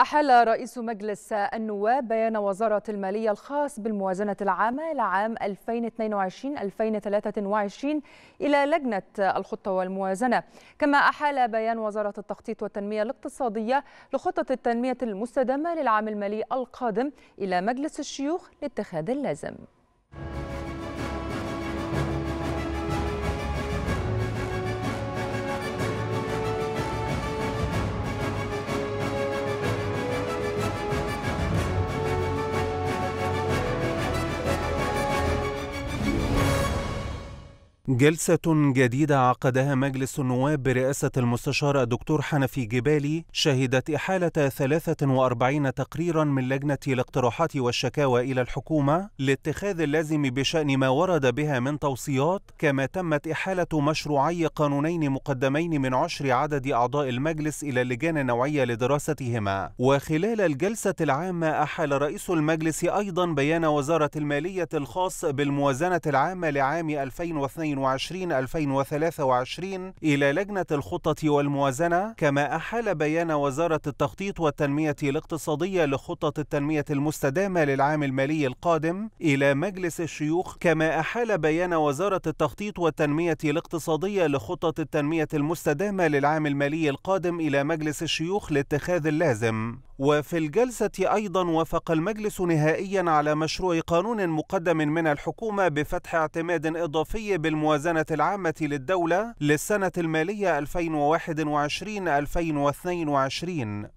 أحال رئيس مجلس النواب بيان وزارة المالية الخاص بالموازنة العامة لعام 2022-2023 إلى لجنة الخطة والموازنة كما أحال بيان وزارة التخطيط والتنمية الاقتصادية لخطة التنمية المستدامة للعام المالي القادم إلى مجلس الشيوخ لاتخاذ اللازم جلسة جديدة عقدها مجلس النواب برئاسة المستشار الدكتور حنفي جبالي شهدت إحالة 43 تقريرا من لجنة الاقتراحات والشكاوى إلى الحكومة لاتخاذ اللازم بشأن ما ورد بها من توصيات كما تمت إحالة مشروعي قانونين مقدمين من عشر عدد أعضاء المجلس إلى اللجان النوعية لدراستهما وخلال الجلسة العامة أحال رئيس المجلس أيضا بيان وزارة المالية الخاص بالموازنة العامة لعام 2022 2022-2023 إلى لجنة الخطة والموازنة كما أحال بيان وزارة التخطيط والتنمية الاقتصادية لخطة التنمية المستدامة للعام المالي القادم إلى مجلس الشيوخ كما أحال بيان وزارة التخطيط والتنمية الاقتصادية لخطة التنمية المستدامة للعام المالي القادم إلى مجلس الشيوخ لاتخاذ اللازم وفي الجلسة أيضا وافق المجلس نهائيا على مشروع قانون مقدم من الحكومة بفتح اعتماد إضافي بالموازنة العامة للدولة للسنة المالية 2021-2022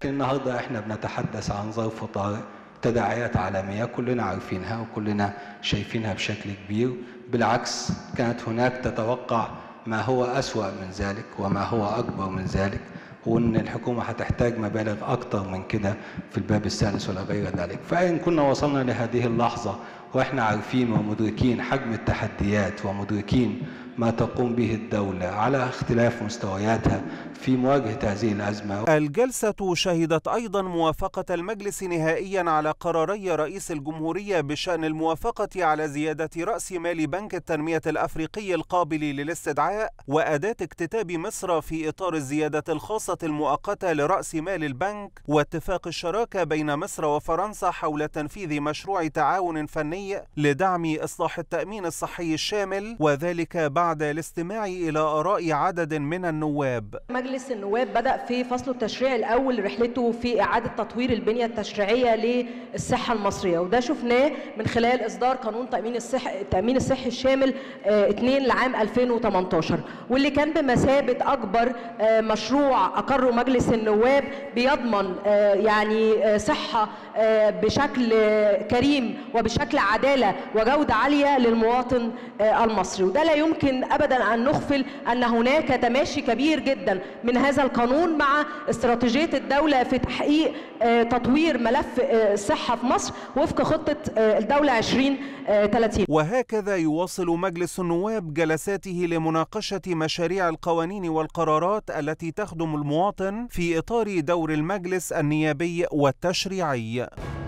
النهاردة احنا بنتحدث عن ظرف طارئ تداعيات عالمية كلنا عارفينها وكلنا شايفينها بشكل كبير بالعكس كانت هناك تتوقع ما هو أسوأ من ذلك وما هو أكبر من ذلك وان الحكومه هتحتاج مبالغ اكتر من كده في الباب السادس ولا غير ذلك فان كنا وصلنا لهذه اللحظه واحنا عارفين ومدركين حجم التحديات ومدركين ما تقوم به الدولة على اختلاف مستوياتها في مواجهة هذه الأزمة الجلسة شهدت أيضا موافقة المجلس نهائيا على قراري رئيس الجمهورية بشأن الموافقة على زيادة رأس مال بنك التنمية الأفريقي القابل للاستدعاء وأداة اكتتاب مصر في إطار الزيادة الخاصة المؤقتة لرأس مال البنك واتفاق الشراكة بين مصر وفرنسا حول تنفيذ مشروع تعاون فني لدعم إصلاح التأمين الصحي الشامل وذلك بعد الاستماع إلى آراء عدد من النواب مجلس النواب بدأ في فصل التشريع الأول رحلته في إعادة تطوير البنية التشريعية للصحة المصرية وده شفناه من خلال إصدار قانون تأمين الصحي التأمين الصحي الشامل 2 آه، لعام 2018 واللي كان بمثابة أكبر آه، مشروع اقره مجلس النواب بيضمن آه، يعني آه، صحه آه، بشكل كريم وبشكل عداله وجوده عاليه للمواطن المصري وده لا يمكن ابدا ان نغفل ان هناك تماشي كبير جدا من هذا القانون مع استراتيجيه الدوله في تحقيق تطوير ملف الصحه في مصر وفق خطه الدوله 2030 وهكذا يواصل مجلس النواب جلساته لمناقشه مشاريع القوانين والقرارات التي تخدم المواطن في إطار دور المجلس النيابي والتشريعي